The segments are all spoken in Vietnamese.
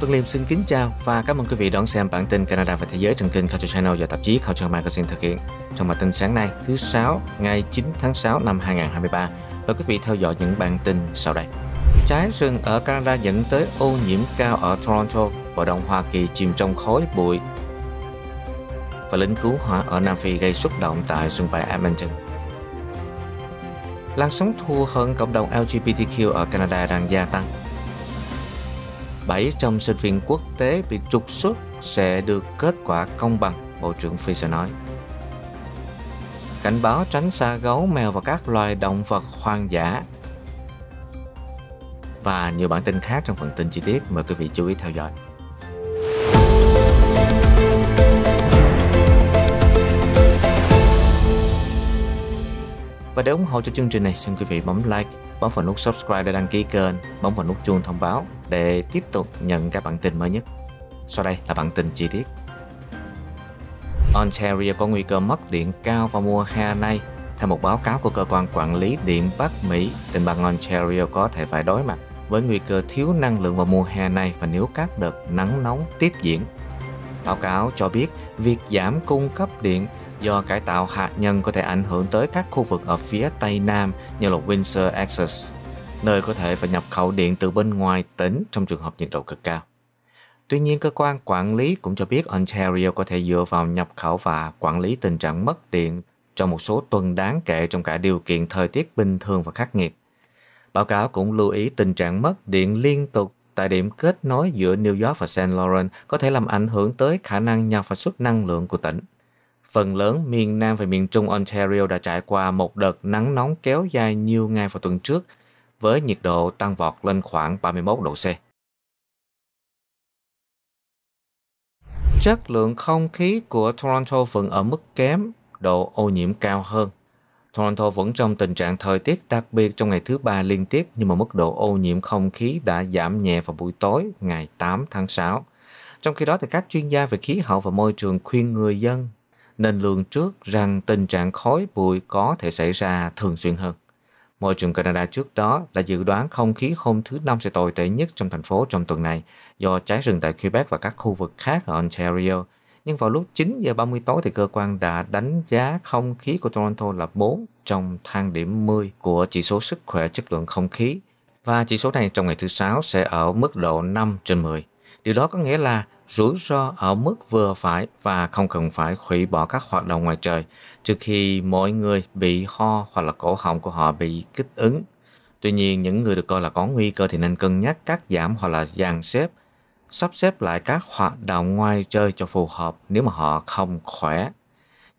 Tuấn Liêm xin kính chào và cảm ơn quý vị đón xem bản tin Canada và Thế giới trên kênh Culture Channel do tạp chí Culture Magazine thực hiện. Trong bản tin sáng nay, thứ Sáu, ngày 9 tháng 6 năm 2023, mời quý vị theo dõi những bản tin sau đây. Trái rừng ở Canada dẫn tới ô nhiễm cao ở Toronto, Bộ động Hoa Kỳ chìm trong khói bụi và lính cứu hỏa ở Nam Phi gây xúc động tại sân bay Edmonton. Làn sóng thua hơn cộng đồng LGBTQ ở Canada đang gia tăng 7 trong sinh viên quốc tế bị trục xuất sẽ được kết quả công bằng, Bộ trưởng Fisher nói. Cảnh báo tránh xa gấu, mèo và các loài động vật hoang dã. Và nhiều bản tin khác trong phần tin chi tiết, mời quý vị chú ý theo dõi. Và để ủng hộ cho chương trình này, xin quý vị bấm like bấm vào nút subscribe để đăng ký kênh, bấm vào nút chuông thông báo để tiếp tục nhận các bản tin mới nhất. Sau đây là bản tin chi tiết. Ontario có nguy cơ mất điện cao vào mùa hè này. Theo một báo cáo của cơ quan quản lý điện Bắc Mỹ, tỉnh bang Ontario có thể phải đối mặt với nguy cơ thiếu năng lượng vào mùa hè này và nếu các đợt nắng nóng tiếp diễn. Báo cáo cho biết việc giảm cung cấp điện do cải tạo hạt nhân có thể ảnh hưởng tới các khu vực ở phía Tây Nam như là Windsor, Essex, nơi có thể phải nhập khẩu điện từ bên ngoài tỉnh trong trường hợp nhiệt độ cực cao. Tuy nhiên, cơ quan quản lý cũng cho biết Ontario có thể dựa vào nhập khẩu và quản lý tình trạng mất điện trong một số tuần đáng kể trong cả điều kiện thời tiết bình thường và khắc nghiệt. Báo cáo cũng lưu ý tình trạng mất điện liên tục tại điểm kết nối giữa New York và St. Lawrence có thể làm ảnh hưởng tới khả năng nhập và xuất năng lượng của tỉnh phần lớn miền Nam và miền Trung Ontario đã trải qua một đợt nắng nóng kéo dài nhiều ngày vào tuần trước, với nhiệt độ tăng vọt lên khoảng 31 độ C. Chất lượng không khí của Toronto vẫn ở mức kém, độ ô nhiễm cao hơn. Toronto vẫn trong tình trạng thời tiết đặc biệt trong ngày thứ ba liên tiếp nhưng mà mức độ ô nhiễm không khí đã giảm nhẹ vào buổi tối ngày 8 tháng 6. Trong khi đó thì các chuyên gia về khí hậu và môi trường khuyên người dân nên lường trước rằng tình trạng khói bụi có thể xảy ra thường xuyên hơn. Môi trường Canada trước đó là dự đoán không khí hôm thứ Năm sẽ tồi tệ nhất trong thành phố trong tuần này do cháy rừng tại Quebec và các khu vực khác ở Ontario. Nhưng vào lúc 9 giờ 30 tối thì cơ quan đã đánh giá không khí của Toronto là 4 trong thang điểm 10 của chỉ số sức khỏe chất lượng không khí. Và chỉ số này trong ngày thứ Sáu sẽ ở mức độ 5 trên 10. Điều đó có nghĩa là rủi ro ở mức vừa phải và không cần phải hủy bỏ các hoạt động ngoài trời trừ khi mỗi người bị ho hoặc là cổ họng của họ bị kích ứng. Tuy nhiên, những người được coi là có nguy cơ thì nên cân nhắc cắt giảm hoặc là dàn xếp, sắp xếp lại các hoạt động ngoài chơi cho phù hợp nếu mà họ không khỏe.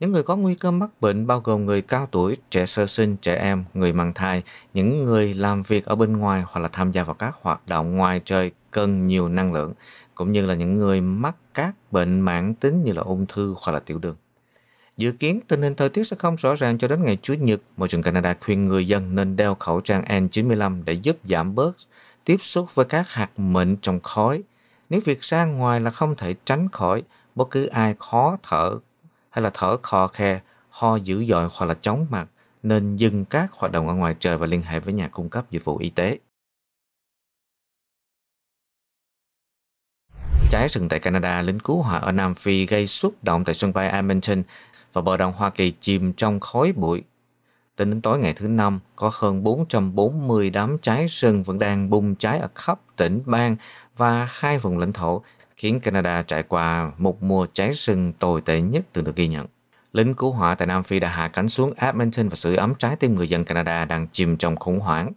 Những người có nguy cơ mắc bệnh bao gồm người cao tuổi, trẻ sơ sinh, trẻ em, người mang thai, những người làm việc ở bên ngoài hoặc là tham gia vào các hoạt động ngoài trời cần nhiều năng lượng, cũng như là những người mắc các bệnh mãn tính như là ung thư hoặc là tiểu đường. Dự kiến tình hình thời tiết sẽ không rõ ràng cho đến ngày Chủ nhật. Môi trường Canada khuyên người dân nên đeo khẩu trang N95 để giúp giảm bớt tiếp xúc với các hạt mịn trong khói. Nếu việc ra ngoài là không thể tránh khỏi, bất cứ ai khó thở hay là thở khò khe, ho dữ dội hoặc là chóng mặt nên dừng các hoạt động ở ngoài trời và liên hệ với nhà cung cấp dịch vụ y tế. Cháy rừng tại Canada, lính cứu hỏa ở Nam Phi gây xúc động tại sân bay Edmonton và bờ đông Hoa Kỳ chìm trong khói bụi. Tính đến tối ngày thứ Năm, có hơn 440 đám cháy rừng vẫn đang bùng cháy ở khắp tỉnh bang và hai vùng lãnh thổ khiến Canada trải qua một mùa cháy rừng tồi tệ nhất từng được ghi nhận. Lính cứu hỏa tại Nam Phi đã hạ cánh xuống Edmonton và sưởi ấm trái tim người dân Canada đang chìm trong khủng hoảng.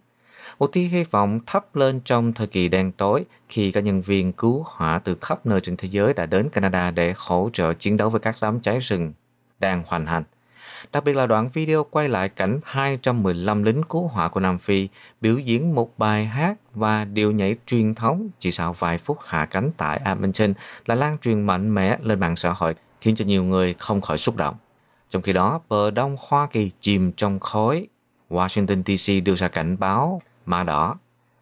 Một tia hy vọng thấp lên trong thời kỳ đen tối khi các nhân viên cứu hỏa từ khắp nơi trên thế giới đã đến Canada để hỗ trợ chiến đấu với các đám cháy rừng đang hoành hành. Đặc biệt là đoạn video quay lại cảnh 215 lính cứu hỏa của Nam Phi biểu diễn một bài hát và điệu nhảy truyền thống chỉ sau vài phút hạ cánh tại Abington đã lan truyền mạnh mẽ lên mạng xã hội khiến cho nhiều người không khỏi xúc động. Trong khi đó, bờ đông Hoa Kỳ chìm trong khói. Washington DC đưa ra cảnh báo mã đỏ.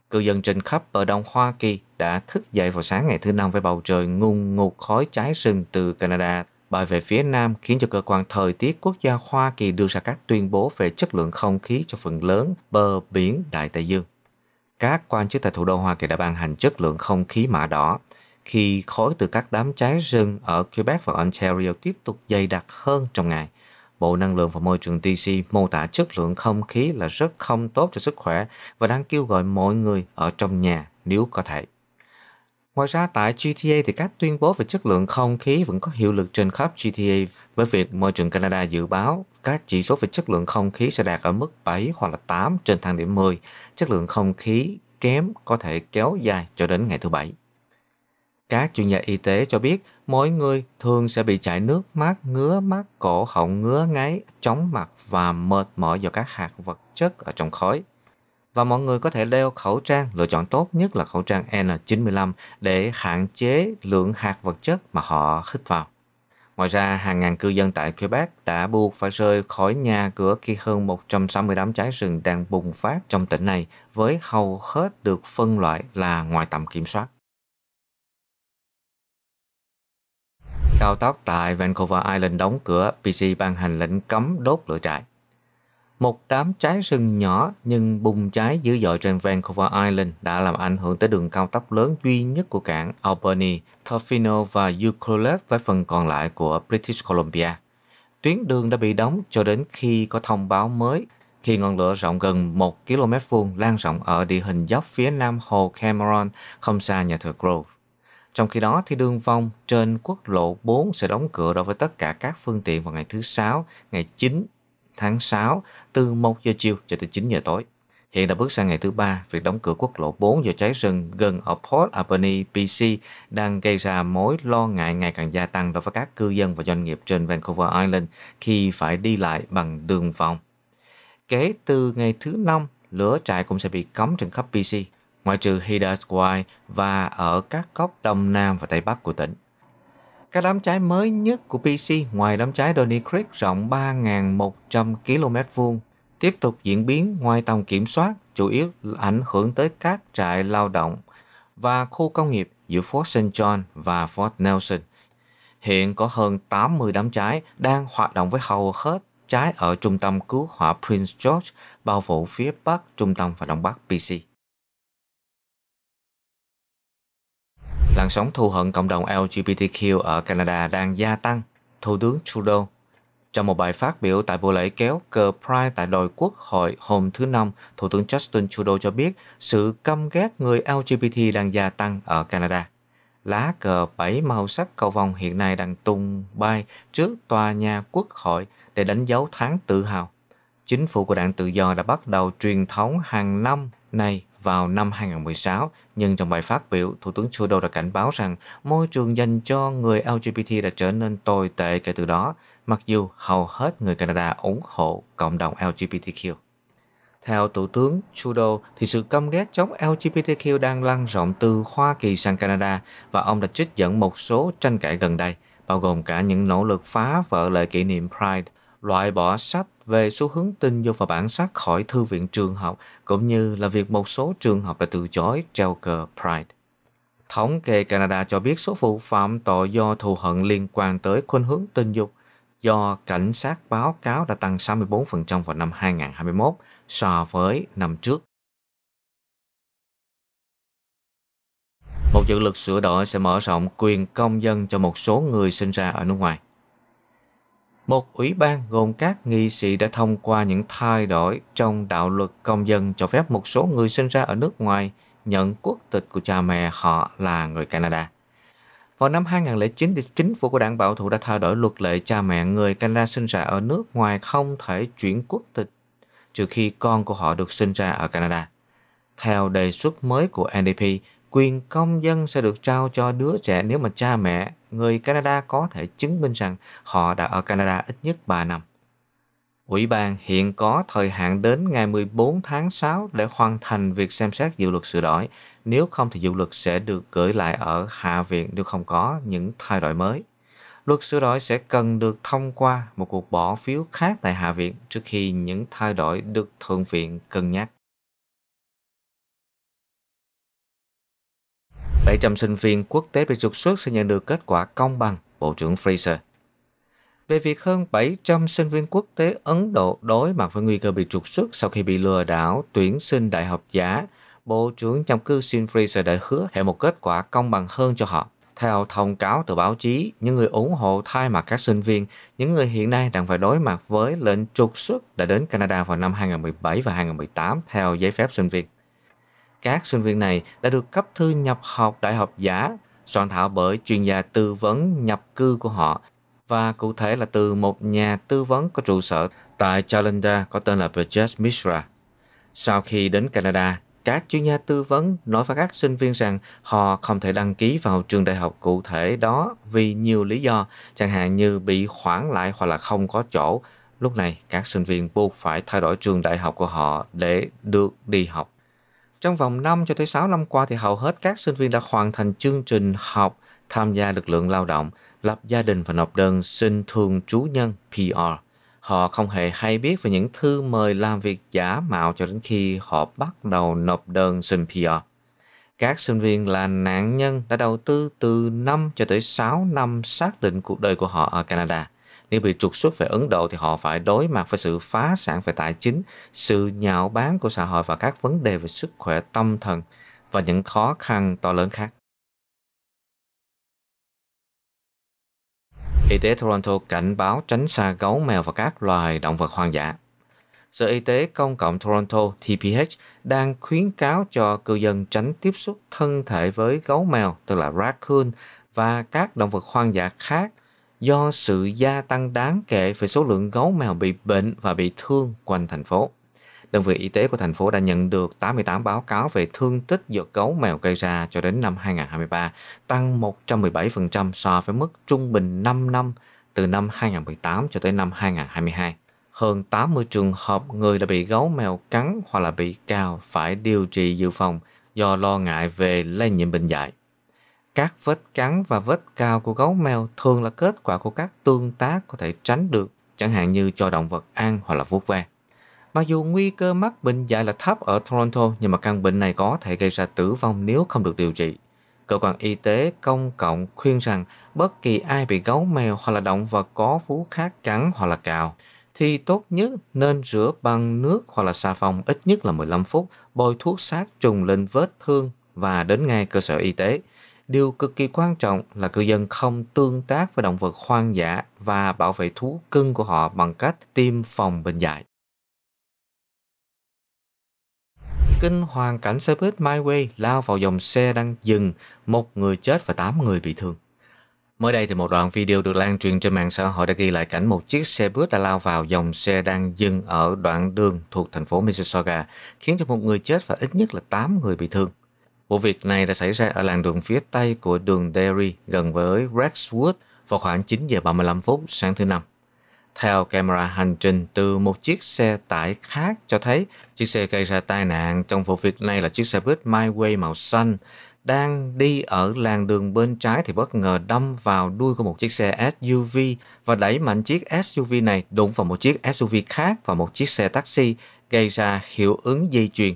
Cư dân trên khắp bờ đông Hoa Kỳ đã thức dậy vào sáng ngày thứ năm với bầu trời ngùng ngụt khói cháy rừng từ Canada bởi về phía Nam khiến cho cơ quan thời tiết quốc gia Hoa Kỳ đưa ra các tuyên bố về chất lượng không khí cho phần lớn bờ biển Đại Tây Dương. Các quan chức tại thủ đô Hoa Kỳ đã ban hành chất lượng không khí mã đỏ khi khói từ các đám cháy rừng ở Quebec và Ontario tiếp tục dày đặc hơn trong ngày. Bộ Năng lượng và Môi trường DC mô tả chất lượng không khí là rất không tốt cho sức khỏe và đang kêu gọi mọi người ở trong nhà nếu có thể. Ngoài ra tại GTA thì các tuyên bố về chất lượng không khí vẫn có hiệu lực trên khắp GTA với việc môi trường Canada dự báo các chỉ số về chất lượng không khí sẽ đạt ở mức 7 hoặc là 8 trên thang điểm 10. Chất lượng không khí kém có thể kéo dài cho đến ngày thứ Bảy. Các chuyên gia y tế cho biết mỗi người thường sẽ bị chảy nước mắt, ngứa mắt, cổ họng ngứa ngáy, chóng mặt và mệt mỏi do các hạt vật chất ở trong khói và mọi người có thể đeo khẩu trang, lựa chọn tốt nhất là khẩu trang N95 để hạn chế lượng hạt vật chất mà họ hít vào. Ngoài ra, hàng ngàn cư dân tại Quebec đã buộc phải rời khỏi nhà cửa khi hơn 160 đám cháy rừng đang bùng phát trong tỉnh này với hầu hết được phân loại là ngoài tầm kiểm soát. Cao tốc tại Vancouver Island đóng cửa, BC ban hành lệnh cấm đốt lửa trại. Một đám cháy rừng nhỏ nhưng bùng cháy dữ dội trên Vancouver Island đã làm ảnh hưởng tới đường cao tốc lớn duy nhất của cảng Albany, Tofino và Ucluelet với phần còn lại của British Columbia. Tuyến đường đã bị đóng cho đến khi có thông báo mới khi ngọn lửa rộng gần 1 km vuông lan rộng ở địa hình dốc phía nam hồ Cameron không xa nhà thờ Grove. Trong khi đó thì đường vòng trên quốc lộ 4 sẽ đóng cửa đối với tất cả các phương tiện vào ngày thứ Sáu, ngày 9 tháng 6 từ 1 giờ chiều cho tới 9 giờ tối. Hiện đã bước sang ngày thứ ba, việc đóng cửa quốc lộ 4 do cháy rừng gần ở Port Albany, BC đang gây ra mối lo ngại ngày càng gia tăng đối với các cư dân và doanh nghiệp trên Vancouver Island khi phải đi lại bằng đường vòng. Kể từ ngày thứ năm, lửa trại cũng sẽ bị cấm trên khắp BC, ngoại trừ Hidalgo và ở các góc đông nam và tây bắc của tỉnh. Các đám cháy mới nhất của PC ngoài đám cháy Donny Creek rộng 3.100 km vuông tiếp tục diễn biến ngoài tầm kiểm soát, chủ yếu ảnh hưởng tới các trại lao động và khu công nghiệp giữa Fort St. John và Fort Nelson. Hiện có hơn 80 đám cháy đang hoạt động với hầu hết cháy ở trung tâm cứu hỏa Prince George, bao phủ phía bắc, trung tâm và đông bắc PC. Làn sóng thù hận cộng đồng LGBTQ ở Canada đang gia tăng, Thủ tướng Trudeau trong một bài phát biểu tại buổi lễ kéo cờ Pride tại đồi quốc hội hôm thứ Năm, Thủ tướng Justin Trudeau cho biết sự căm ghét người LGBT đang gia tăng ở Canada. Lá cờ bảy màu sắc cầu vồng hiện nay đang tung bay trước tòa nhà quốc hội để đánh dấu tháng tự hào. Chính phủ của đảng Tự do đã bắt đầu truyền thống hàng năm này vào năm 2016, nhưng trong bài phát biểu, Thủ tướng Trudeau đã cảnh báo rằng môi trường dành cho người LGBT đã trở nên tồi tệ kể từ đó, mặc dù hầu hết người Canada ủng hộ cộng đồng LGBTQ. Theo Thủ tướng Trudeau, thì sự căm ghét chống LGBTQ đang lan rộng từ Hoa Kỳ sang Canada và ông đã trích dẫn một số tranh cãi gần đây, bao gồm cả những nỗ lực phá vỡ lễ kỷ niệm Pride – loại bỏ sách về xu hướng tin vô vào bản sách khỏi thư viện trường học, cũng như là việc một số trường học đã từ chối treo cờ Pride. Thống kê Canada cho biết số vụ phạm tội do thù hận liên quan tới khuynh hướng tình dục do cảnh sát báo cáo đã tăng 64% vào năm 2021 so với năm trước. Một dự luật sửa đổi sẽ mở rộng quyền công dân cho một số người sinh ra ở nước ngoài một ủy ban gồm các nghị sĩ đã thông qua những thay đổi trong đạo luật công dân cho phép một số người sinh ra ở nước ngoài nhận quốc tịch của cha mẹ họ là người Canada. Vào năm 2009, chính phủ của đảng bảo thủ đã thay đổi luật lệ cha mẹ người Canada sinh ra ở nước ngoài không thể chuyển quốc tịch trừ khi con của họ được sinh ra ở Canada. Theo đề xuất mới của NDP, quyền công dân sẽ được trao cho đứa trẻ nếu mà cha mẹ người Canada có thể chứng minh rằng họ đã ở Canada ít nhất 3 năm. Ủy ban hiện có thời hạn đến ngày 14 tháng 6 để hoàn thành việc xem xét dự luật sửa đổi, nếu không thì dự luật sẽ được gửi lại ở Hạ viện nếu không có những thay đổi mới. Luật sửa đổi sẽ cần được thông qua một cuộc bỏ phiếu khác tại Hạ viện trước khi những thay đổi được Thượng viện cân nhắc. 700 sinh viên quốc tế bị trục xuất sẽ nhận được kết quả công bằng, Bộ trưởng Fraser. Về việc hơn 700 sinh viên quốc tế Ấn Độ đối mặt với nguy cơ bị trục xuất sau khi bị lừa đảo tuyển sinh đại học giả, Bộ trưởng chăm cư Sin Fraser đã hứa hẹn một kết quả công bằng hơn cho họ. Theo thông cáo từ báo chí, những người ủng hộ thay mặt các sinh viên, những người hiện nay đang phải đối mặt với lệnh trục xuất đã đến Canada vào năm 2017 và 2018 theo giấy phép sinh viên. Các sinh viên này đã được cấp thư nhập học đại học giả soạn thảo bởi chuyên gia tư vấn nhập cư của họ và cụ thể là từ một nhà tư vấn có trụ sở tại Jalandhar có tên là Bajesh Mishra. Sau khi đến Canada, các chuyên gia tư vấn nói với các sinh viên rằng họ không thể đăng ký vào trường đại học cụ thể đó vì nhiều lý do, chẳng hạn như bị khoản lại hoặc là không có chỗ. Lúc này, các sinh viên buộc phải thay đổi trường đại học của họ để được đi học. Trong vòng 5 cho tới 6 năm qua thì hầu hết các sinh viên đã hoàn thành chương trình học, tham gia lực lượng lao động, lập gia đình và nộp đơn xin thường trú nhân PR. Họ không hề hay biết về những thư mời làm việc giả mạo cho đến khi họ bắt đầu nộp đơn xin PR. Các sinh viên là nạn nhân đã đầu tư từ 5 cho tới 6 năm xác định cuộc đời của họ ở Canada. Nếu bị trục xuất về Ấn Độ thì họ phải đối mặt với sự phá sản về tài chính, sự nhạo báng của xã hội và các vấn đề về sức khỏe tâm thần và những khó khăn to lớn khác. Y tế Toronto cảnh báo tránh xa gấu mèo và các loài động vật hoang dã. Sở Y tế Công cộng Toronto TPH đang khuyến cáo cho cư dân tránh tiếp xúc thân thể với gấu mèo, tức là raccoon, và các động vật hoang dã khác do sự gia tăng đáng kể về số lượng gấu mèo bị bệnh và bị thương quanh thành phố. Đơn vị y tế của thành phố đã nhận được 88 báo cáo về thương tích do gấu mèo gây ra cho đến năm 2023, tăng 117% so với mức trung bình 5 năm từ năm 2018 cho tới năm 2022. Hơn 80 trường hợp người đã bị gấu mèo cắn hoặc là bị cao phải điều trị dự phòng do lo ngại về lây nhiễm bệnh dạy. Các vết cắn và vết cao của gấu mèo thường là kết quả của các tương tác có thể tránh được, chẳng hạn như cho động vật ăn hoặc là vuốt ve. Mặc dù nguy cơ mắc bệnh dạy là thấp ở Toronto, nhưng mà căn bệnh này có thể gây ra tử vong nếu không được điều trị. Cơ quan y tế công cộng khuyên rằng bất kỳ ai bị gấu mèo hoặc là động vật có vú khác cắn hoặc là cào thì tốt nhất nên rửa bằng nước hoặc là xà phòng ít nhất là 15 phút, bôi thuốc sát trùng lên vết thương và đến ngay cơ sở y tế. Điều cực kỳ quan trọng là cư dân không tương tác với động vật hoang dã và bảo vệ thú cưng của họ bằng cách tiêm phòng bệnh dạy. Kinh hoàng cảnh xe buýt My Way lao vào dòng xe đang dừng, một người chết và 8 người bị thương. Mới đây thì một đoạn video được lan truyền trên mạng xã hội đã ghi lại cảnh một chiếc xe buýt đã lao vào dòng xe đang dừng ở đoạn đường thuộc thành phố Mississauga, khiến cho một người chết và ít nhất là 8 người bị thương. Vụ việc này đã xảy ra ở làng đường phía tây của đường Derry gần với Rexwood vào khoảng 9 giờ 35 phút sáng thứ năm. Theo camera hành trình từ một chiếc xe tải khác cho thấy chiếc xe gây ra tai nạn trong vụ việc này là chiếc xe buýt MyWay màu xanh đang đi ở làn đường bên trái thì bất ngờ đâm vào đuôi của một chiếc xe SUV và đẩy mạnh chiếc SUV này đụng vào một chiếc SUV khác và một chiếc xe taxi gây ra hiệu ứng dây chuyền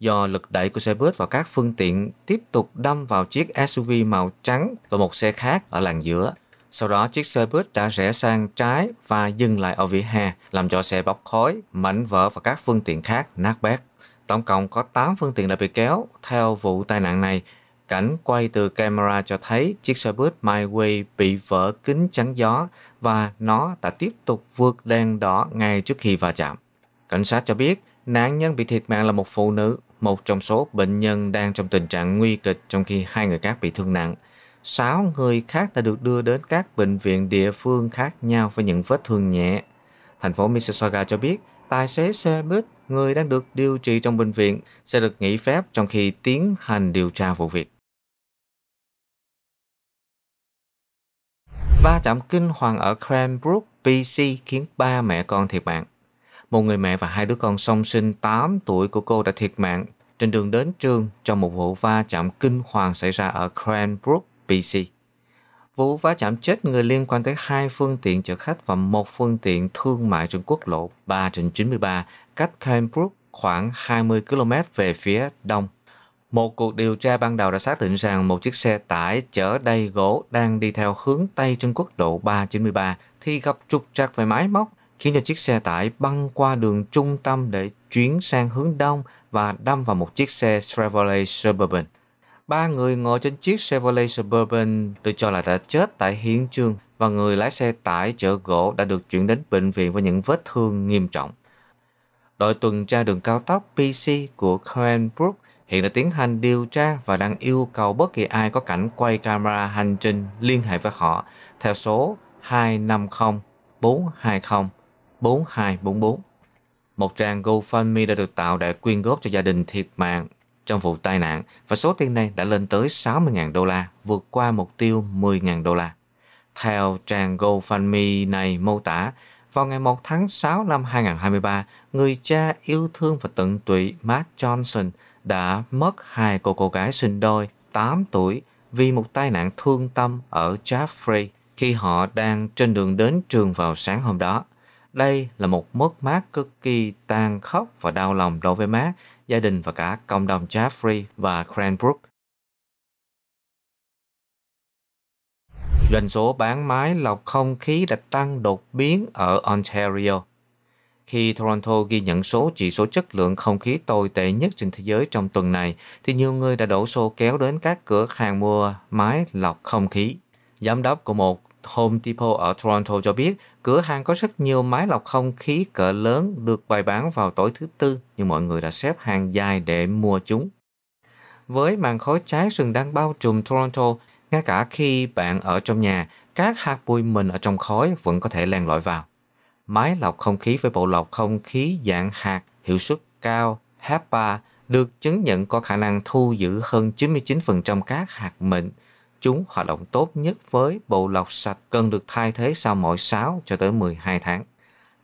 do lực đẩy của xe buýt vào các phương tiện tiếp tục đâm vào chiếc SUV màu trắng và một xe khác ở làn giữa. Sau đó chiếc xe buýt đã rẽ sang trái và dừng lại ở vỉa hè, làm cho xe bốc khói, mảnh vỡ và các phương tiện khác nát bét. Tổng cộng có 8 phương tiện đã bị kéo. Theo vụ tai nạn này, cảnh quay từ camera cho thấy chiếc xe buýt MyWay bị vỡ kính chắn gió và nó đã tiếp tục vượt đèn đỏ ngay trước khi va chạm. Cảnh sát cho biết nạn nhân bị thiệt mạng là một phụ nữ một trong số bệnh nhân đang trong tình trạng nguy kịch trong khi hai người khác bị thương nặng. Sáu người khác đã được đưa đến các bệnh viện địa phương khác nhau với những vết thương nhẹ. Thành phố Mississauga cho biết tài xế xe buýt người đang được điều trị trong bệnh viện sẽ được nghỉ phép trong khi tiến hành điều tra vụ việc. Va chạm kinh hoàng ở Cranbrook, BC khiến ba mẹ con thiệt mạng một người mẹ và hai đứa con song sinh 8 tuổi của cô đã thiệt mạng trên đường đến trường trong một vụ va chạm kinh hoàng xảy ra ở Cranbrook, BC. Vụ va chạm chết người liên quan tới hai phương tiện chở khách và một phương tiện thương mại trên quốc lộ 3 trên 93 cách Cranbrook khoảng 20 km về phía đông. Một cuộc điều tra ban đầu đã xác định rằng một chiếc xe tải chở đầy gỗ đang đi theo hướng Tây trên quốc lộ 393 thì gặp trục trặc về máy móc khiến cho chiếc xe tải băng qua đường trung tâm để chuyển sang hướng đông và đâm vào một chiếc xe Chevrolet Suburban. Ba người ngồi trên chiếc Chevrolet Suburban được cho là đã chết tại hiện trường và người lái xe tải chở gỗ đã được chuyển đến bệnh viện với những vết thương nghiêm trọng. Đội tuần tra đường cao tốc PC của Cranbrook hiện đã tiến hành điều tra và đang yêu cầu bất kỳ ai có cảnh quay camera hành trình liên hệ với họ theo số 250 420 4244. Một trang GoFundMe đã được tạo để quyên góp cho gia đình thiệt mạng trong vụ tai nạn và số tiền này đã lên tới 60.000 đô la, vượt qua mục tiêu 10.000 đô la. Theo trang GoFundMe này mô tả, vào ngày 1 tháng 6 năm 2023, người cha yêu thương và tận tụy Matt Johnson đã mất hai cô cô gái sinh đôi 8 tuổi vì một tai nạn thương tâm ở Jaffrey khi họ đang trên đường đến trường vào sáng hôm đó. Đây là một mất mát cực kỳ tàn khốc và đau lòng đối với Mark, gia đình và cả cộng đồng Jeffrey và Cranbrook. Doanh số bán máy lọc không khí đã tăng đột biến ở Ontario khi Toronto ghi nhận số chỉ số chất lượng không khí tồi tệ nhất trên thế giới trong tuần này, thì nhiều người đã đổ xô kéo đến các cửa hàng mua máy lọc không khí. Giám đốc của một Home Depot ở Toronto cho biết cửa hàng có rất nhiều máy lọc không khí cỡ lớn được bày bán vào tối thứ tư, nhưng mọi người đã xếp hàng dài để mua chúng. Với màn khói cháy rừng đang bao trùm Toronto, ngay cả khi bạn ở trong nhà, các hạt bụi mịn ở trong khói vẫn có thể len lỏi vào. Máy lọc không khí với bộ lọc không khí dạng hạt hiệu suất cao HEPA được chứng nhận có khả năng thu giữ hơn 99% các hạt mịn chúng hoạt động tốt nhất với bộ lọc sạch cần được thay thế sau mỗi 6 cho tới 12 tháng.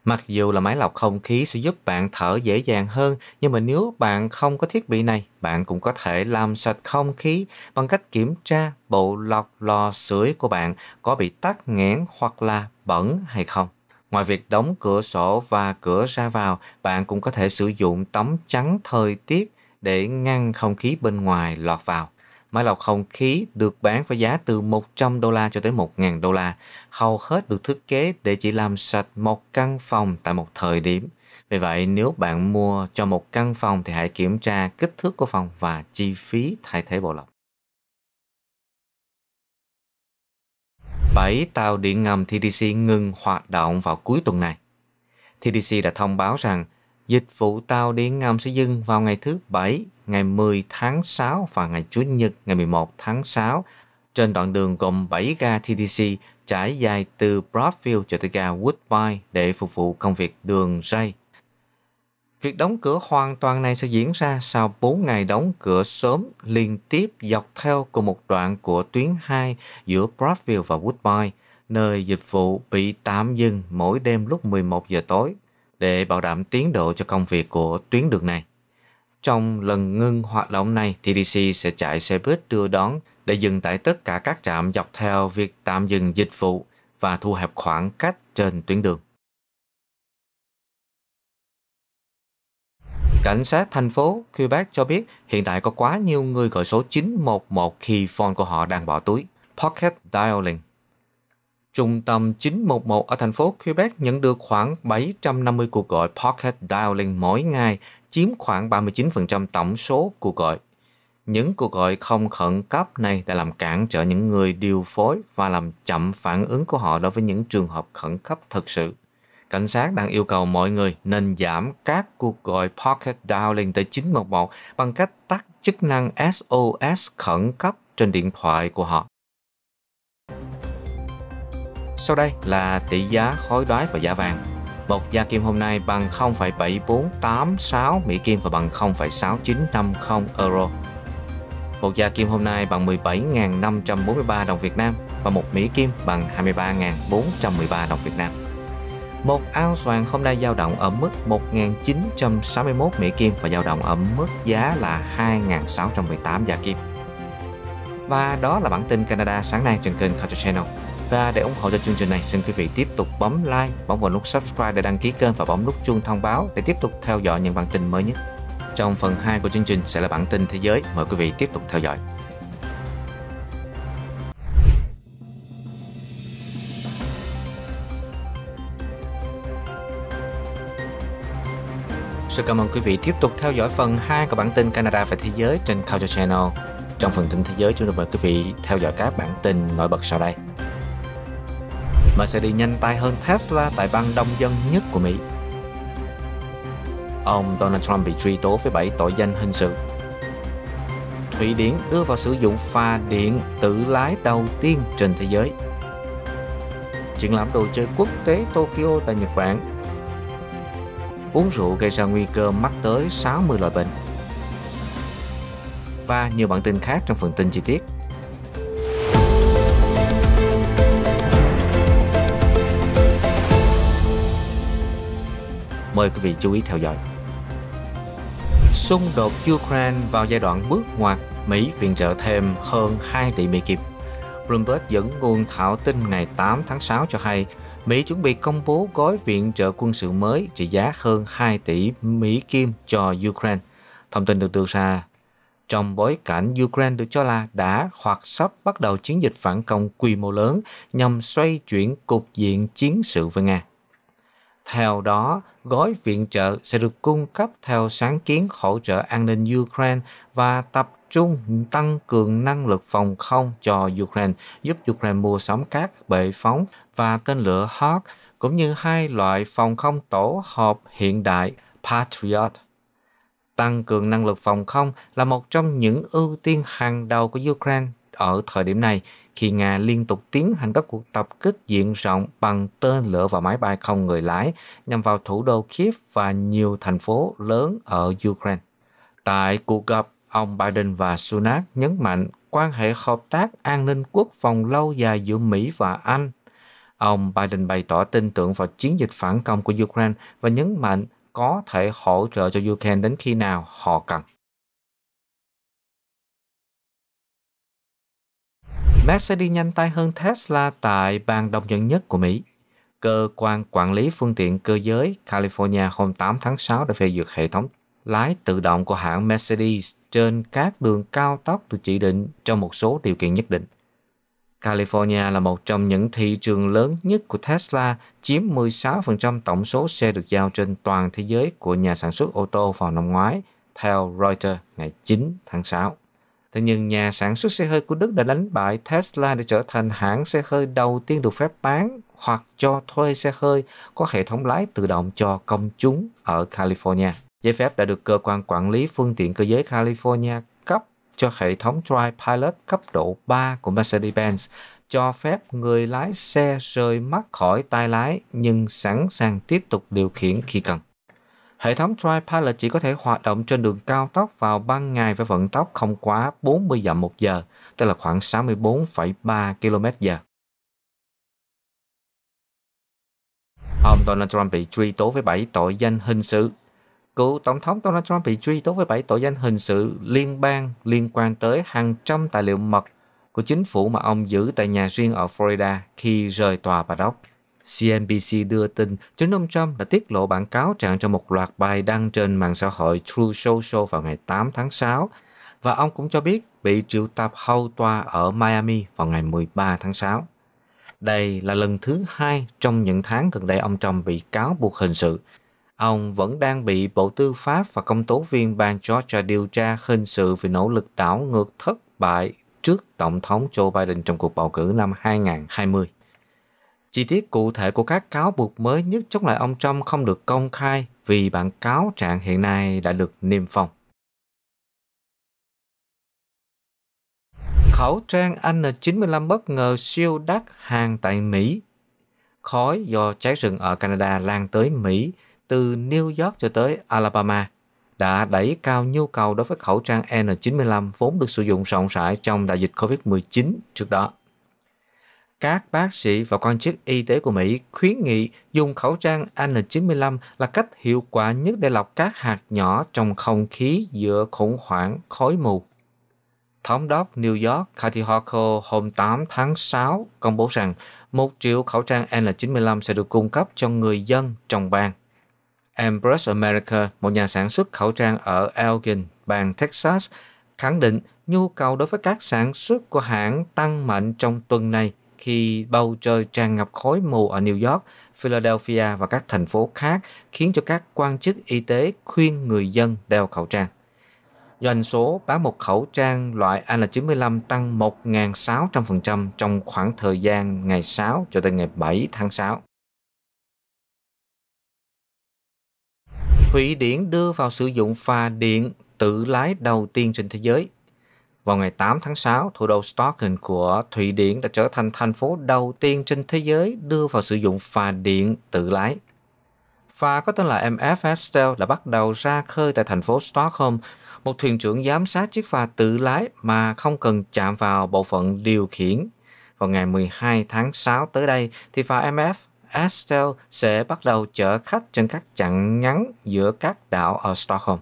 Mặc dù là máy lọc không khí sẽ giúp bạn thở dễ dàng hơn, nhưng mà nếu bạn không có thiết bị này, bạn cũng có thể làm sạch không khí bằng cách kiểm tra bộ lọc lò sưởi của bạn có bị tắc nghẽn hoặc là bẩn hay không. Ngoài việc đóng cửa sổ và cửa ra vào, bạn cũng có thể sử dụng tấm chắn thời tiết để ngăn không khí bên ngoài lọt vào. Máy lọc không khí được bán với giá từ 100 đô la cho tới 1.000 đô la, hầu hết được thiết kế để chỉ làm sạch một căn phòng tại một thời điểm. Vì vậy, nếu bạn mua cho một căn phòng thì hãy kiểm tra kích thước của phòng và chi phí thay thế bộ lọc. 7 tàu điện ngầm TDC ngừng hoạt động vào cuối tuần này. TDC đã thông báo rằng dịch vụ tàu điện ngầm sẽ dừng vào ngày thứ Bảy ngày 10 tháng 6 và ngày Chủ nhật ngày 11 tháng 6 trên đoạn đường gồm 7 ga TTC trải dài từ Broadfield cho tới ga Woodbine để phục vụ công việc đường ray. Việc đóng cửa hoàn toàn này sẽ diễn ra sau 4 ngày đóng cửa sớm liên tiếp dọc theo cùng một đoạn của tuyến 2 giữa Broadfield và Woodbine, nơi dịch vụ bị tạm dừng mỗi đêm lúc 11 giờ tối để bảo đảm tiến độ cho công việc của tuyến đường này. Trong lần ngưng hoạt động này, TTC sẽ chạy xe buýt đưa đón để dừng tại tất cả các trạm dọc theo việc tạm dừng dịch vụ và thu hẹp khoảng cách trên tuyến đường. Cảnh sát thành phố Quebec cho biết hiện tại có quá nhiều người gọi số 911 khi phone của họ đang bỏ túi. Pocket Dialing Trung tâm 911 ở thành phố Quebec nhận được khoảng 750 cuộc gọi Pocket Dialing mỗi ngày chiếm khoảng 39% tổng số cuộc gọi. Những cuộc gọi không khẩn cấp này đã làm cản trở những người điều phối và làm chậm phản ứng của họ đối với những trường hợp khẩn cấp thật sự. Cảnh sát đang yêu cầu mọi người nên giảm các cuộc gọi Pocket Dialing tới 911 bằng cách tắt chức năng SOS khẩn cấp trên điện thoại của họ. Sau đây là tỷ giá khối đoái và giá vàng một gia kim hôm nay bằng 0,7486 Mỹ Kim và bằng 0,6950 euro. một gia kim hôm nay bằng 17.543 đồng Việt Nam và một Mỹ Kim bằng 23.413 đồng Việt Nam. Một ounce vàng hôm nay dao động ở mức 1.961 Mỹ Kim và dao động ở mức giá là 2.618 gia Kim. Và đó là bản tin Canada sáng nay trên kênh Culture Channel. Và để ủng hộ cho chương trình này, xin quý vị tiếp tục bấm like, bấm vào nút subscribe để đăng ký kênh và bấm nút chuông thông báo để tiếp tục theo dõi những bản tin mới nhất. Trong phần 2 của chương trình sẽ là bản tin thế giới, mời quý vị tiếp tục theo dõi. xin cảm ơn quý vị tiếp tục theo dõi phần 2 của bản tin Canada và Thế giới trên Culture Channel. Trong phần tin thế giới, chúng tôi mời quý vị theo dõi các bản tin nổi bật sau đây mà sẽ đi nhanh tay hơn Tesla tại bang đông dân nhất của Mỹ. Ông Donald Trump bị truy tố với 7 tội danh hình sự. Thụy Điển đưa vào sử dụng pha điện tự lái đầu tiên trên thế giới. Triển lãm đồ chơi quốc tế Tokyo tại Nhật Bản. Uống rượu gây ra nguy cơ mắc tới 60 loại bệnh. Và nhiều bản tin khác trong phần tin chi tiết. Mời quý vị chú ý theo dõi. Xung đột Ukraine vào giai đoạn bước ngoặt, Mỹ viện trợ thêm hơn 2 tỷ Mỹ kịp. Bloomberg dẫn nguồn thảo tin ngày 8 tháng 6 cho hay Mỹ chuẩn bị công bố gói viện trợ quân sự mới trị giá hơn 2 tỷ Mỹ kim cho Ukraine. Thông tin được đưa ra trong bối cảnh Ukraine được cho là đã hoặc sắp bắt đầu chiến dịch phản công quy mô lớn nhằm xoay chuyển cục diện chiến sự với Nga. Theo đó, gói viện trợ sẽ được cung cấp theo sáng kiến hỗ trợ an ninh Ukraine và tập trung tăng cường năng lực phòng không cho Ukraine, giúp Ukraine mua sắm các bệ phóng và tên lửa Hawk, cũng như hai loại phòng không tổ hợp hiện đại Patriot. Tăng cường năng lực phòng không là một trong những ưu tiên hàng đầu của Ukraine ở thời điểm này khi Nga liên tục tiến hành các cuộc tập kích diện rộng bằng tên lửa và máy bay không người lái nhằm vào thủ đô Kiev và nhiều thành phố lớn ở Ukraine. Tại cuộc gặp, ông Biden và Sunak nhấn mạnh quan hệ hợp tác an ninh quốc phòng lâu dài giữa Mỹ và Anh. Ông Biden bày tỏ tin tưởng vào chiến dịch phản công của Ukraine và nhấn mạnh có thể hỗ trợ cho Ukraine đến khi nào họ cần. Mercedes nhanh tay hơn Tesla tại bang đông dân nhất của Mỹ. Cơ quan quản lý phương tiện cơ giới California hôm 8 tháng 6 đã phê duyệt hệ thống lái tự động của hãng Mercedes trên các đường cao tốc được chỉ định trong một số điều kiện nhất định. California là một trong những thị trường lớn nhất của Tesla, chiếm 16% tổng số xe được giao trên toàn thế giới của nhà sản xuất ô tô vào năm ngoái, theo Reuters ngày 9 tháng 6. Thế nhưng nhà sản xuất xe hơi của Đức đã đánh bại Tesla để trở thành hãng xe hơi đầu tiên được phép bán hoặc cho thuê xe hơi có hệ thống lái tự động cho công chúng ở California. Giấy phép đã được cơ quan quản lý phương tiện cơ giới California cấp cho hệ thống Drive Pilot cấp độ 3 của Mercedes-Benz cho phép người lái xe rời mắt khỏi tay lái nhưng sẵn sàng tiếp tục điều khiển khi cần. Hệ thống Tripilot chỉ có thể hoạt động trên đường cao tốc vào ban ngày với vận tốc không quá 40 dặm một giờ, tức là khoảng 64,3 km h Ông Donald Trump bị truy tố với 7 tội danh hình sự. Cựu Tổng thống Donald Trump bị truy tố với 7 tội danh hình sự liên bang liên quan tới hàng trăm tài liệu mật của chính phủ mà ông giữ tại nhà riêng ở Florida khi rời tòa bà đốc. CNBC đưa tin chính ông Trump đã tiết lộ bản cáo trạng trong một loạt bài đăng trên mạng xã hội True Social vào ngày 8 tháng 6 và ông cũng cho biết bị triệu tập hầu tòa ở Miami vào ngày 13 tháng 6. Đây là lần thứ hai trong những tháng gần đây ông Trump bị cáo buộc hình sự. Ông vẫn đang bị Bộ Tư pháp và công tố viên bang Georgia điều tra hình sự vì nỗ lực đảo ngược thất bại trước Tổng thống Joe Biden trong cuộc bầu cử năm 2020. Chi tiết cụ thể của các cáo buộc mới nhất chống lại ông Trump không được công khai vì bản cáo trạng hiện nay đã được niêm phong. Khẩu trang N95 bất ngờ siêu đắt hàng tại Mỹ. Khói do cháy rừng ở Canada lan tới Mỹ từ New York cho tới Alabama đã đẩy cao nhu cầu đối với khẩu trang N95 vốn được sử dụng rộng rãi trong đại dịch COVID-19 trước đó. Các bác sĩ và quan chức y tế của Mỹ khuyến nghị dùng khẩu trang N95 là cách hiệu quả nhất để lọc các hạt nhỏ trong không khí giữa khủng hoảng khói mù. Thống đốc New York Kathy Hochul hôm 8 tháng 6 công bố rằng một triệu khẩu trang N95 sẽ được cung cấp cho người dân trong bang. embrace America, một nhà sản xuất khẩu trang ở Elgin, bang Texas, khẳng định nhu cầu đối với các sản xuất của hãng tăng mạnh trong tuần này – khi bầu trời tràn ngập khói mù ở New York, Philadelphia và các thành phố khác khiến cho các quan chức y tế khuyên người dân đeo khẩu trang. Doanh số bán một khẩu trang loại N95 tăng 1.600% trong khoảng thời gian ngày 6 cho tới ngày 7 tháng 6. Thụy Điển đưa vào sử dụng phà điện tự lái đầu tiên trên thế giới. Vào ngày 8 tháng 6, thủ đô Stockholm của Thụy Điển đã trở thành thành phố đầu tiên trên thế giới đưa vào sử dụng phà điện tự lái. Phà có tên là mf Stel đã bắt đầu ra khơi tại thành phố Stockholm. Một thuyền trưởng giám sát chiếc phà tự lái mà không cần chạm vào bộ phận điều khiển. Vào ngày 12 tháng 6 tới đây thì phà MF Estel sẽ bắt đầu chở khách trên các chặng ngắn giữa các đảo ở Stockholm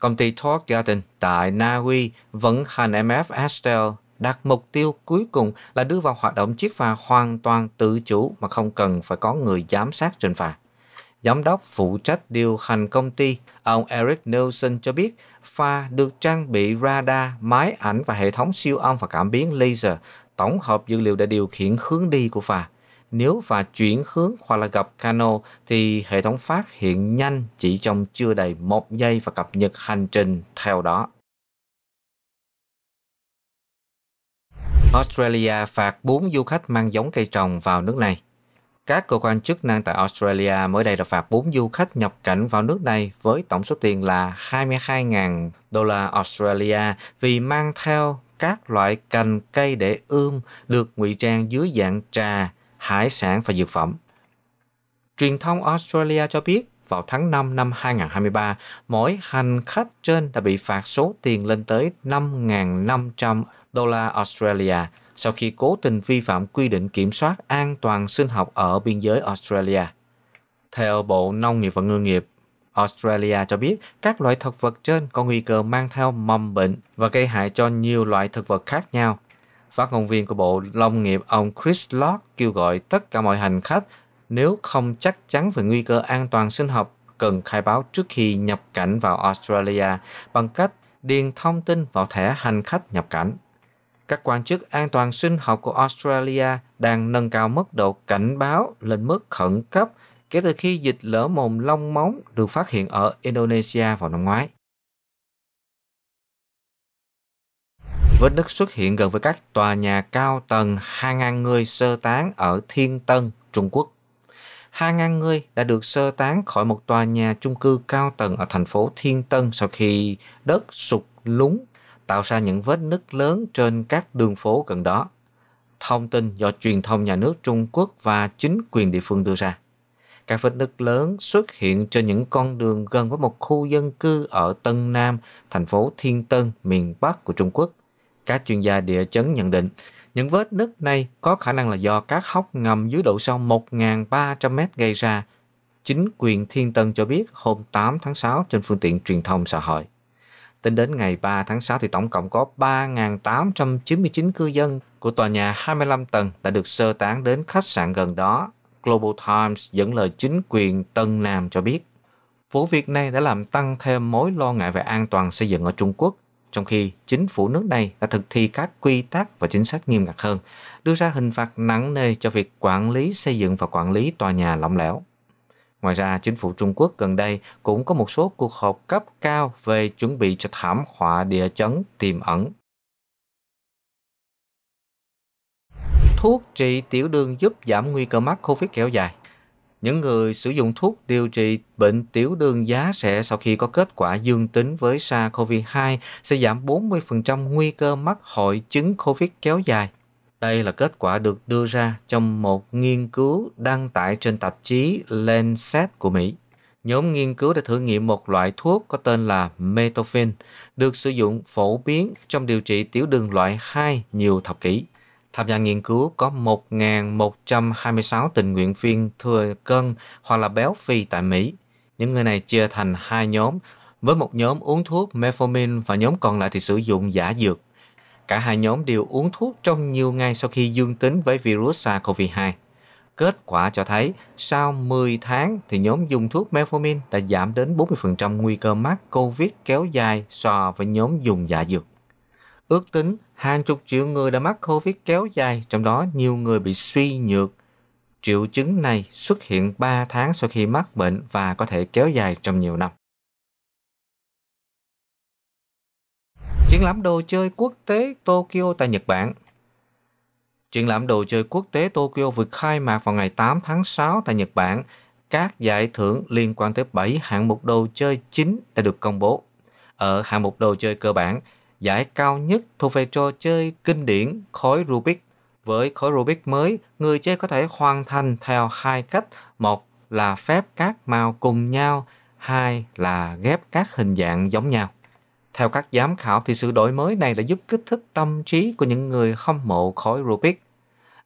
công ty Tork Garden tại Na Uy vận hành MF Astel đặt mục tiêu cuối cùng là đưa vào hoạt động chiếc phà hoàn toàn tự chủ mà không cần phải có người giám sát trên phà. Giám đốc phụ trách điều hành công ty, ông Eric Nelson cho biết phà được trang bị radar, máy ảnh và hệ thống siêu âm và cảm biến laser tổng hợp dữ liệu để điều khiển hướng đi của phà. Nếu và chuyển hướng hoặc là gặp cano thì hệ thống phát hiện nhanh chỉ trong chưa đầy một giây và cập nhật hành trình theo đó. Australia phạt 4 du khách mang giống cây trồng vào nước này. Các cơ quan chức năng tại Australia mới đây đã phạt 4 du khách nhập cảnh vào nước này với tổng số tiền là 22.000 đô la Australia vì mang theo các loại cành cây để ươm được ngụy trang dưới dạng trà hải sản và dược phẩm. Truyền thông Australia cho biết vào tháng 5 năm 2023, mỗi hành khách trên đã bị phạt số tiền lên tới 5.500 đô la Australia sau khi cố tình vi phạm quy định kiểm soát an toàn sinh học ở biên giới Australia. Theo Bộ Nông nghiệp và Ngư nghiệp, Australia cho biết các loại thực vật trên có nguy cơ mang theo mầm bệnh và gây hại cho nhiều loại thực vật khác nhau, Phát ngôn viên của Bộ Nông nghiệp ông Chris Lord kêu gọi tất cả mọi hành khách nếu không chắc chắn về nguy cơ an toàn sinh học cần khai báo trước khi nhập cảnh vào Australia bằng cách điền thông tin vào thẻ hành khách nhập cảnh. Các quan chức an toàn sinh học của Australia đang nâng cao mức độ cảnh báo lên mức khẩn cấp kể từ khi dịch lở mồm long móng được phát hiện ở Indonesia vào năm ngoái. Vết nứt xuất hiện gần với các tòa nhà cao tầng hàng ngàn người sơ tán ở Thiên Tân, Trung Quốc. Hàng ngàn người đã được sơ tán khỏi một tòa nhà chung cư cao tầng ở thành phố Thiên Tân sau khi đất sụt lún, tạo ra những vết nứt lớn trên các đường phố gần đó. Thông tin do truyền thông nhà nước Trung Quốc và chính quyền địa phương đưa ra. Các vết nứt lớn xuất hiện trên những con đường gần với một khu dân cư ở Tân Nam, thành phố Thiên Tân, miền Bắc của Trung Quốc các chuyên gia địa chấn nhận định, những vết nứt này có khả năng là do các hốc ngầm dưới độ sâu 1.300m gây ra. Chính quyền Thiên Tân cho biết hôm 8 tháng 6 trên phương tiện truyền thông xã hội. Tính đến ngày 3 tháng 6 thì tổng cộng có 3.899 cư dân của tòa nhà 25 tầng đã được sơ tán đến khách sạn gần đó. Global Times dẫn lời chính quyền Tân Nam cho biết. Vụ việc này đã làm tăng thêm mối lo ngại về an toàn xây dựng ở Trung Quốc trong khi chính phủ nước này đã thực thi các quy tắc và chính sách nghiêm ngặt hơn, đưa ra hình phạt nặng nề cho việc quản lý xây dựng và quản lý tòa nhà lỏng lẻo. Ngoài ra, chính phủ Trung Quốc gần đây cũng có một số cuộc họp cấp cao về chuẩn bị cho thảm họa địa chấn tiềm ẩn. Thuốc trị tiểu đường giúp giảm nguy cơ mắc COVID kéo dài những người sử dụng thuốc điều trị bệnh tiểu đường giá sẽ sau khi có kết quả dương tính với SARS-CoV-2 sẽ giảm 40% nguy cơ mắc hội chứng COVID kéo dài. Đây là kết quả được đưa ra trong một nghiên cứu đăng tải trên tạp chí Lancet của Mỹ. Nhóm nghiên cứu đã thử nghiệm một loại thuốc có tên là Metophin, được sử dụng phổ biến trong điều trị tiểu đường loại 2 nhiều thập kỷ. Tham gia nghiên cứu có 1.126 tình nguyện viên thừa cân hoặc là béo phì tại Mỹ. Những người này chia thành hai nhóm, với một nhóm uống thuốc metformin và nhóm còn lại thì sử dụng giả dược. Cả hai nhóm đều uống thuốc trong nhiều ngày sau khi dương tính với virus SARS-CoV-2. Kết quả cho thấy sau 10 tháng thì nhóm dùng thuốc metformin đã giảm đến 40% nguy cơ mắc COVID kéo dài so với nhóm dùng giả dược. Ước tính hàng chục triệu người đã mắc COVID kéo dài, trong đó nhiều người bị suy nhược. Triệu chứng này xuất hiện 3 tháng sau khi mắc bệnh và có thể kéo dài trong nhiều năm. Triển lãm đồ chơi quốc tế Tokyo tại Nhật Bản Triển lãm đồ chơi quốc tế Tokyo vừa khai mạc vào ngày 8 tháng 6 tại Nhật Bản. Các giải thưởng liên quan tới 7 hạng mục đồ chơi chính đã được công bố. Ở hạng mục đồ chơi cơ bản, giải cao nhất thuộc về trò chơi kinh điển khối Rubik. Với khối Rubik mới, người chơi có thể hoàn thành theo hai cách. Một là phép các màu cùng nhau, hai là ghép các hình dạng giống nhau. Theo các giám khảo thì sự đổi mới này đã giúp kích thích tâm trí của những người hâm mộ khối Rubik.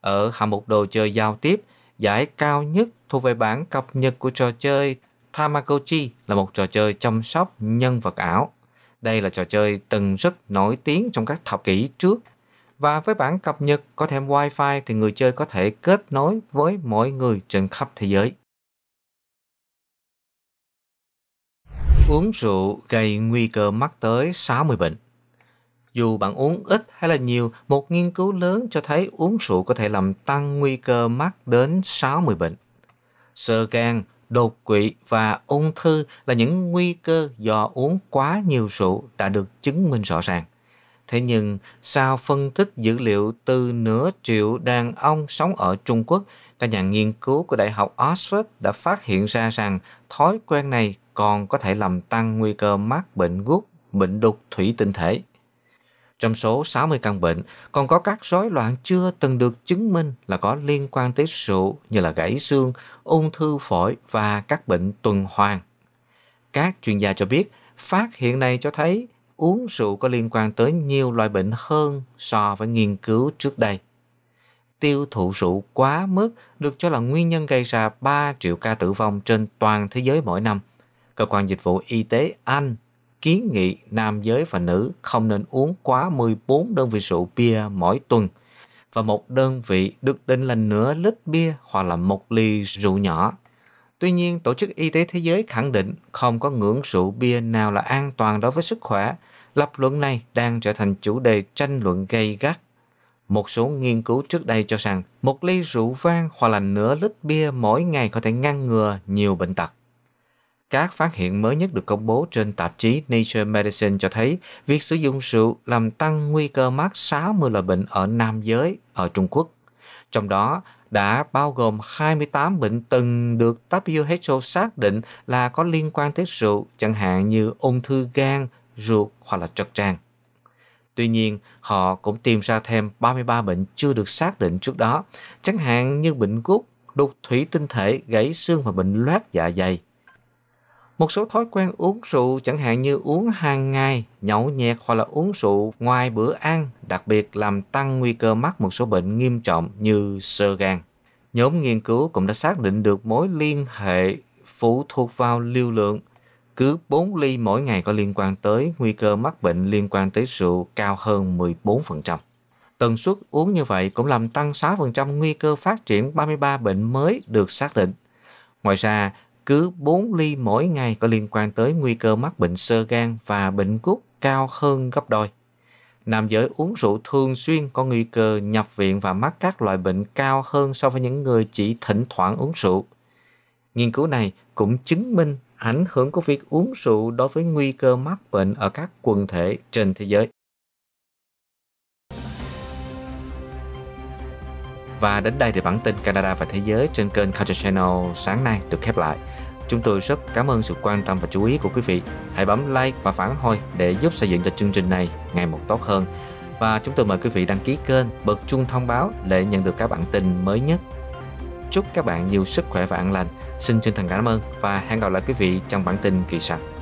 Ở hạng mục đồ chơi giao tiếp, giải cao nhất thuộc về bản cập nhật của trò chơi Tamagotchi là một trò chơi chăm sóc nhân vật ảo. Đây là trò chơi từng rất nổi tiếng trong các thập kỷ trước. Và với bản cập nhật có thêm Wi-Fi thì người chơi có thể kết nối với mọi người trên khắp thế giới. Uống rượu gây nguy cơ mắc tới 60 bệnh. Dù bạn uống ít hay là nhiều, một nghiên cứu lớn cho thấy uống rượu có thể làm tăng nguy cơ mắc đến 60 bệnh. Sơ gan, đột quỵ và ung thư là những nguy cơ do uống quá nhiều rượu đã được chứng minh rõ ràng. Thế nhưng, sau phân tích dữ liệu từ nửa triệu đàn ông sống ở Trung Quốc, các nhà nghiên cứu của Đại học Oxford đã phát hiện ra rằng thói quen này còn có thể làm tăng nguy cơ mắc bệnh gút, bệnh đục thủy tinh thể. Trong số 60 căn bệnh, còn có các rối loạn chưa từng được chứng minh là có liên quan tới rượu như là gãy xương, ung thư phổi và các bệnh tuần hoàn. Các chuyên gia cho biết, phát hiện này cho thấy uống rượu có liên quan tới nhiều loại bệnh hơn so với nghiên cứu trước đây. Tiêu thụ rượu quá mức được cho là nguyên nhân gây ra 3 triệu ca tử vong trên toàn thế giới mỗi năm. Cơ quan Dịch vụ Y tế Anh kiến nghị nam giới và nữ không nên uống quá 14 đơn vị rượu bia mỗi tuần và một đơn vị được định là nửa lít bia hoặc là một ly rượu nhỏ. Tuy nhiên, Tổ chức Y tế Thế giới khẳng định không có ngưỡng rượu bia nào là an toàn đối với sức khỏe. Lập luận này đang trở thành chủ đề tranh luận gây gắt. Một số nghiên cứu trước đây cho rằng một ly rượu vang hoặc là nửa lít bia mỗi ngày có thể ngăn ngừa nhiều bệnh tật. Các phát hiện mới nhất được công bố trên tạp chí Nature Medicine cho thấy việc sử dụng rượu làm tăng nguy cơ mắc 60 loại bệnh ở nam giới ở Trung Quốc. Trong đó đã bao gồm 28 bệnh từng được WHO xác định là có liên quan tới rượu, chẳng hạn như ung thư gan, ruột hoặc là trật tràng. Tuy nhiên, họ cũng tìm ra thêm 33 bệnh chưa được xác định trước đó, chẳng hạn như bệnh gút, đục thủy tinh thể, gãy xương và bệnh loét dạ dày. Một số thói quen uống rượu chẳng hạn như uống hàng ngày, nhậu nhẹt hoặc là uống rượu ngoài bữa ăn đặc biệt làm tăng nguy cơ mắc một số bệnh nghiêm trọng như sơ gan. Nhóm nghiên cứu cũng đã xác định được mối liên hệ phụ thuộc vào lưu lượng. Cứ 4 ly mỗi ngày có liên quan tới nguy cơ mắc bệnh liên quan tới rượu cao hơn 14%. Tần suất uống như vậy cũng làm tăng 6% nguy cơ phát triển 33 bệnh mới được xác định. Ngoài ra, cứ 4 ly mỗi ngày có liên quan tới nguy cơ mắc bệnh sơ gan và bệnh gút cao hơn gấp đôi. Nam giới uống rượu thường xuyên có nguy cơ nhập viện và mắc các loại bệnh cao hơn so với những người chỉ thỉnh thoảng uống rượu. Nghiên cứu này cũng chứng minh ảnh hưởng của việc uống rượu đối với nguy cơ mắc bệnh ở các quần thể trên thế giới. Và đến đây thì bản tin Canada và Thế giới trên kênh Culture Channel sáng nay được khép lại. Chúng tôi rất cảm ơn sự quan tâm và chú ý của quý vị. Hãy bấm like và phản hồi để giúp xây dựng cho chương trình này ngày một tốt hơn. Và chúng tôi mời quý vị đăng ký kênh, bật chuông thông báo để nhận được các bản tin mới nhất. Chúc các bạn nhiều sức khỏe và an lành. Xin chân thành cảm ơn và hẹn gặp lại quý vị trong bản tin kỳ sau.